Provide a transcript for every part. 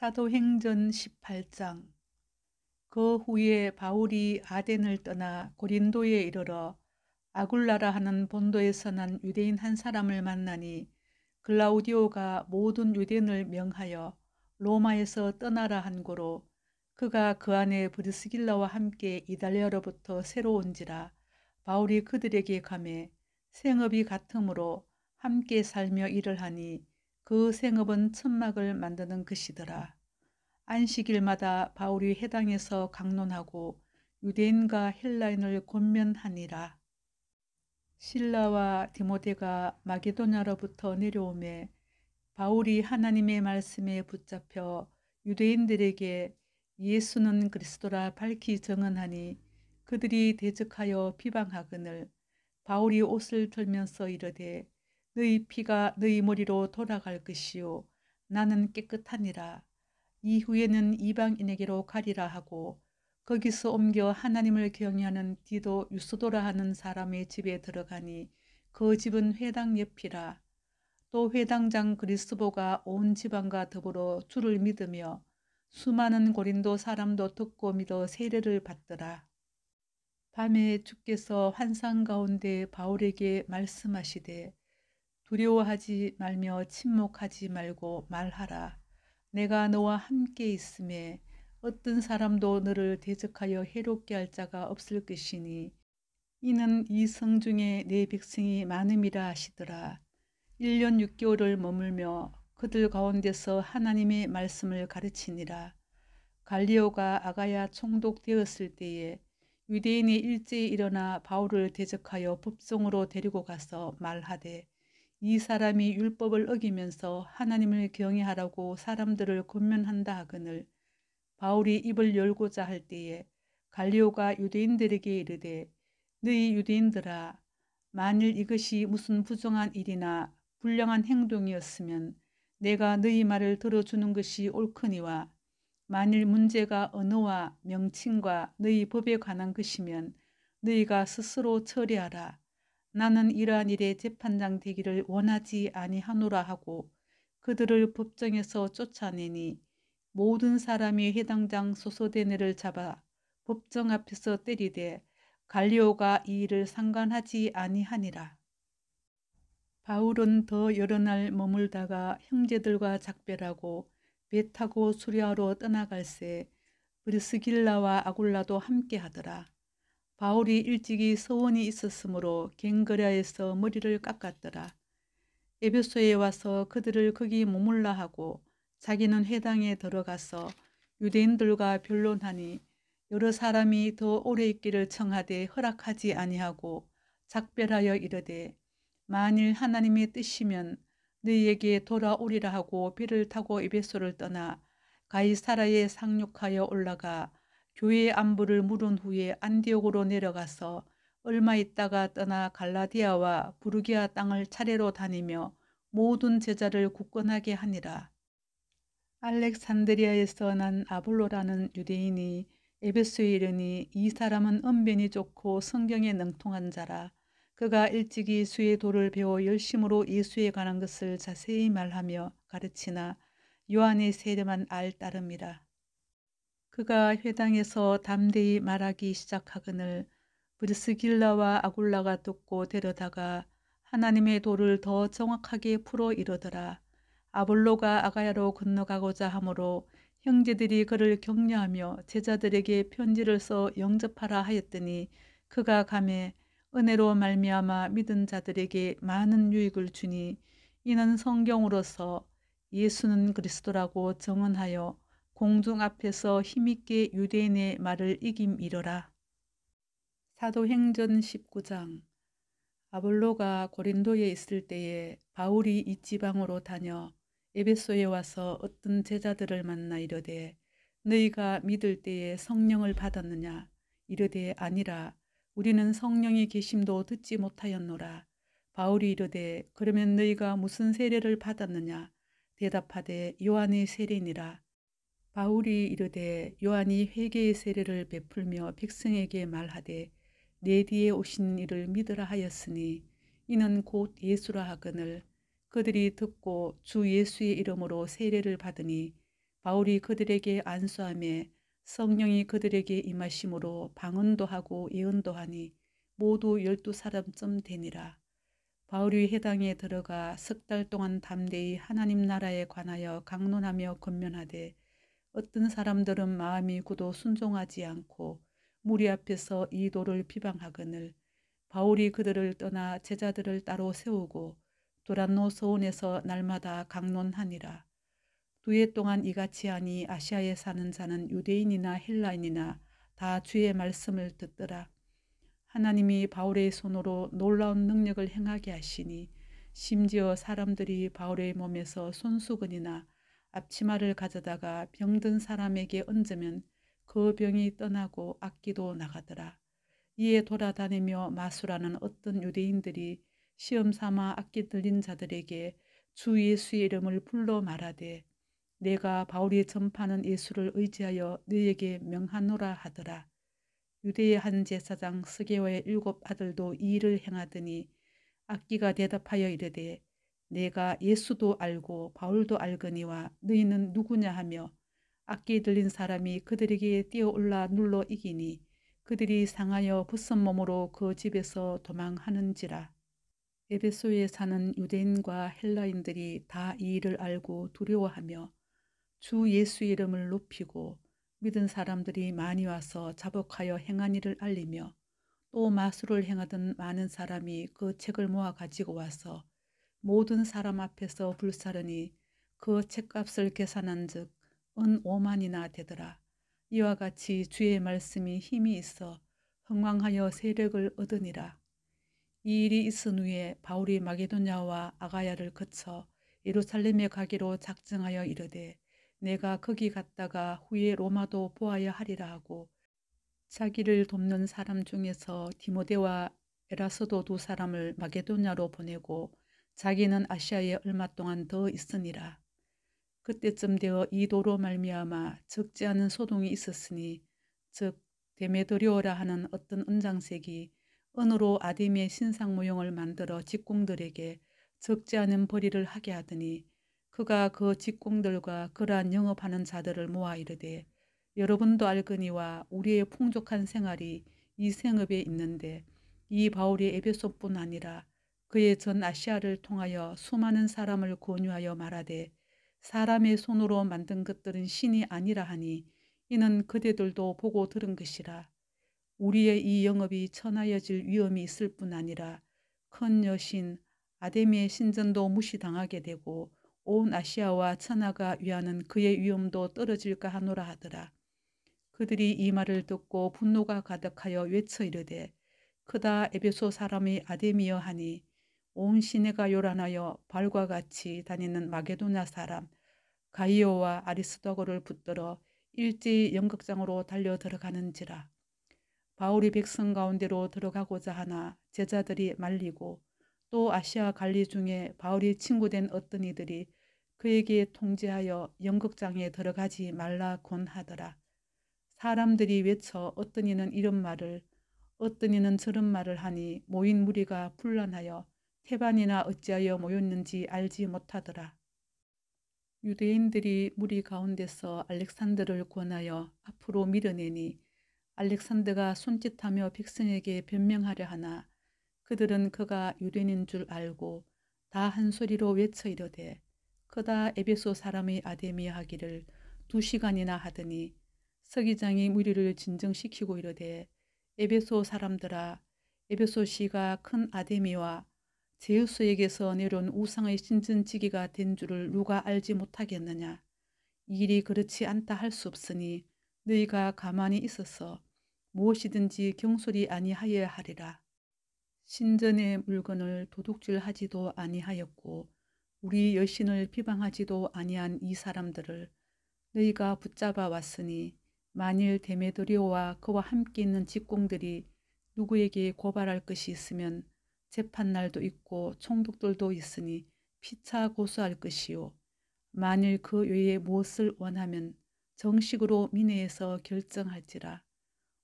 사도행전 18장 그 후에 바울이 아덴을 떠나 고린도에 이르러 아굴라라 하는 본도에서 난 유대인 한 사람을 만나니 글라우디오가 모든 유대인을 명하여 로마에서 떠나라 한고로 그가 그 안에 브리스길라와 함께 이달리아로부터 새로 온지라 바울이 그들에게 감해 생업이 같으므로 함께 살며 일을 하니 그 생업은 천막을 만드는 것이더라. 안식일마다 바울이 해당에서 강론하고 유대인과 헬라인을 권면하니라. 신라와 디모데가 마게도냐로부터 내려오매 바울이 하나님의 말씀에 붙잡혀 유대인들에게 예수는 그리스도라 밝히 정언하니 그들이 대적하여 비방하거늘 바울이 옷을 들면서 이르되 너희 피가 너희 머리로 돌아갈 것이요 나는 깨끗하니라 이후에는 이방인에게로 가리라 하고 거기서 옮겨 하나님을 경외하는 디도 유스도라 하는 사람의 집에 들어가니 그 집은 회당 옆이라 또 회당장 그리스보가 온 지방과 더불어 주를 믿으며 수많은 고린도 사람도 듣고 믿어 세례를 받더라. 밤에 주께서 환상 가운데 바울에게 말씀하시되 두려워하지 말며 침묵하지 말고 말하라. 내가 너와 함께 있음에 어떤 사람도 너를 대적하여 해롭게 할 자가 없을 것이니 이는 이 성 중에 내 백성이 많음이라 하시더라. 1년 6개월을 머물며 그들 가운데서 하나님의 말씀을 가르치니라. 갈리오가 아가야 총독되었을 때에 유대인이 일제히 일어나 바울을 대적하여 법성으로 데리고 가서 말하되 이 사람이 율법을 어기면서 하나님을 경외하라고 사람들을 권면한다 하거늘 바울이 입을 열고자 할 때에 갈리오가 유대인들에게 이르되 너희 유대인들아 만일 이것이 무슨 부정한 일이나 불량한 행동이었으면 내가 너희 말을 들어주는 것이 옳거니와 만일 문제가 언어와 명칭과 너희 법에 관한 것이면 너희가 스스로 처리하라. 나는 이러한 일에 재판장 되기를 원하지 아니하노라 하고 그들을 법정에서 쫓아내니 모든 사람이 해당장 소소대 애를 잡아 법정 앞에서 때리되 갈리오가 이 일을 상관하지 아니하니라. 바울은 더 여러 날 머물다가 형제들과 작별하고 배 타고 수리하러 떠나갈새 브리스길라와 아굴라도 함께 하더라. 바울이 일찍이 서원이 있었으므로 갱거려에서 머리를 깎았더라. 에베소에 와서 그들을 거기 머물라 하고 자기는 회당에 들어가서 유대인들과 변론하니 여러 사람이 더 오래 있기를 청하되 허락하지 아니하고 작별하여 이르되 만일 하나님의 뜻이면 너희에게 돌아오리라 하고 배를 타고 에베소를 떠나 가이사라에 상륙하여 올라가 교회의 안부를 물은 후에 안디옥으로 내려가서 얼마 있다가 떠나 갈라디아와 부르기아 땅을 차례로 다니며 모든 제자를 굳건하게 하니라. 알렉산드리아에서 난 아볼로라는 유대인이 에베소에 이르니 이 사람은 언변이 좋고 성경에 능통한 자라. 그가 일찍이 수의 도를 배워 열심으로 예수에 관한 것을 자세히 말하며 가르치나 요한의 세례만 알 따름이라. 그가 회당에서 담대히 말하기 시작하거늘 브리스길라와 아굴라가 돕고 데려다가 하나님의 도를 더 정확하게 풀어 이르더라. 아볼로가 아가야로 건너가고자 하므로 형제들이 그를 격려하며 제자들에게 편지를 써 영접하라 하였더니 그가 감해 은혜로 말미암아 믿은 자들에게 많은 유익을 주니 이는 성경으로서 예수는 그리스도라고 정언하여 공중 앞에서 힘있게 유대인의 말을 이김이러라. 사도행전 19장 아볼로가 고린도에 있을 때에 바울이 이 지방으로 다녀 에베소에 와서 어떤 제자들을 만나 이르되 너희가 믿을 때에 성령을 받았느냐 이르되 아니라 우리는 성령의 계심도 듣지 못하였노라 바울이 이르되 그러면 너희가 무슨 세례를 받았느냐 대답하되 요한의 세례니라 바울이 이르되 요한이 회개의 세례를 베풀며 백성에게 말하되 내 뒤에 오신 이를 믿으라 하였으니 이는 곧 예수라 하거늘 그들이 듣고 주 예수의 이름으로 세례를 받으니 바울이 그들에게 안수함에 성령이 그들에게 임하심으로 방언도 하고 예언도 하니 모두 열두 사람쯤 되니라. 바울이 해당에 들어가 석 달 동안 담대히 하나님 나라에 관하여 강론하며 건면하되 어떤 사람들은 마음이 굳어 순종하지 않고 무리 앞에서 이도를 비방하거늘 바울이 그들을 떠나 제자들을 따로 세우고 도란노 서원에서 날마다 강론하니라. 두 해 동안 이같이 하니 아시아에 사는 자는 유대인이나 헬라인이나 다 주의 말씀을 듣더라. 하나님이 바울의 손으로 놀라운 능력을 행하게 하시니 심지어 사람들이 바울의 몸에서 손수건이나 앞치마를 가져다가 병든 사람에게 얹으면 그 병이 떠나고 악기도 나가더라. 이에 돌아다니며 마술하는 어떤 유대인들이 시험 삼아 악기 들린 자들에게 주 예수의 이름을 불러 말하되 내가 바울이 전파하는 예수를 의지하여 너에게 명하노라 하더라. 유대의 한 제사장 스게와의 일곱 아들도 이 일을 행하더니 악기가 대답하여 이르되 내가 예수도 알고 바울도 알거니와 너희는 누구냐 하며 악기 들린 사람이 그들에게 뛰어올라 눌러 이기니 그들이 상하여 부선 몸으로 그 집에서 도망하는지라. 에베소에 사는 유대인과 헬라인들이 다 이 일을 알고 두려워하며 주 예수 이름을 높이고 믿은 사람들이 많이 와서 자복하여 행한 일을 알리며 또 마술을 행하던 많은 사람이 그 책을 모아 가지고 와서 모든 사람 앞에서 불사르니 그 책값을 계산한 즉은 5만이나 되더라. 이와 같이 주의 말씀이 힘이 있어 흥왕하여 세력을 얻으니라. 이 일이 있은 후에 바울이 마게도냐와 아가야를 거쳐 예루살렘에 가기로 작정하여 이르되 내가 거기 갔다가 후에 로마도 보아야 하리라 하고 자기를 돕는 사람 중에서 디모데와 에라서도두 사람을 마게도냐로 보내고 자기는 아시아에 얼마 동안 더 있으니라. 그때쯤 되어 이 도로 말미암아 적지 않은 소동이 있었으니 즉 데메드리오라 하는 어떤 은장색이 은으로 아디미의 신상 모형을 만들어 직공들에게 적지 않은 벌이를 하게 하더니 그가 그 직공들과 그러한 영업하는 자들을 모아 이르되 여러분도 알거니와 우리의 풍족한 생활이 이 생업에 있는데 이바울의 에베소뿐 아니라 그의 전 아시아를 통하여 수많은 사람을 권유하여 말하되 사람의 손으로 만든 것들은 신이 아니라 하니 이는 그대들도 보고 들은 것이라. 우리의 이 영업이 천하여질 위험이 있을 뿐 아니라 큰 여신 아데미의 신전도 무시당하게 되고 온 아시아와 천하가 위하는 그의 위험도 떨어질까 하노라 하더라. 그들이 이 말을 듣고 분노가 가득하여 외쳐 이르되 크다 에베소 사람이 아데미여 하니 온 시내가 요란하여 발과 같이 다니는 마게도나 사람 가이오와 아리스도고를 붙들어 일제히 연극장으로 달려 들어가는지라. 바울이 백성 가운데로 들어가고자 하나 제자들이 말리고 또 아시아 관리 중에 바울이 친구된 어떤 이들이 그에게 통제하여 연극장에 들어가지 말라 권하더라. 사람들이 외쳐 어떤 이는 이런 말을 어떤 이는 저런 말을 하니 모인 무리가 분란하여 해반이나 어찌하여 모였는지 알지 못하더라. 유대인들이 무리 가운데서 알렉산더를 권하여 앞으로 밀어내니 알렉산더가 손짓하며 백성에게 변명하려 하나 그들은 그가 유대인인 줄 알고 다 한 소리로 외쳐 이르되 그다 에베소 사람의 아데미아 하기를 두 시간이나 하더니 서기장이 무리를 진정시키고 이르되 에베소 사람들아 에베소 시가 큰 아데미와 제우스에게서 내려온 우상의 신전지기가 된 줄을 누가 알지 못하겠느냐. 일이 그렇지 않다 할 수 없으니 너희가 가만히 있어서 무엇이든지 경솔이 아니하여야 하리라. 신전의 물건을 도둑질하지도 아니하였고 우리 여신을 비방하지도 아니한 이 사람들을 너희가 붙잡아 왔으니 만일 데메드리오와 그와 함께 있는 직공들이 누구에게 고발할 것이 있으면 재판날도 있고 총독들도 있으니 피차 고수할 것이요. 만일 그 외에 무엇을 원하면 정식으로 민회에서 결정할지라.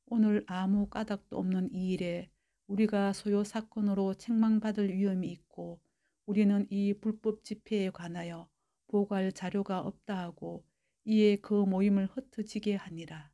오늘 아무 까닭도 없는 이 일에 우리가 소요 사건으로 책망받을 위험이 있고 우리는 이 불법 집회에 관하여 보고할 자료가 없다 하고 이에 그 모임을 흩어지게 하니라.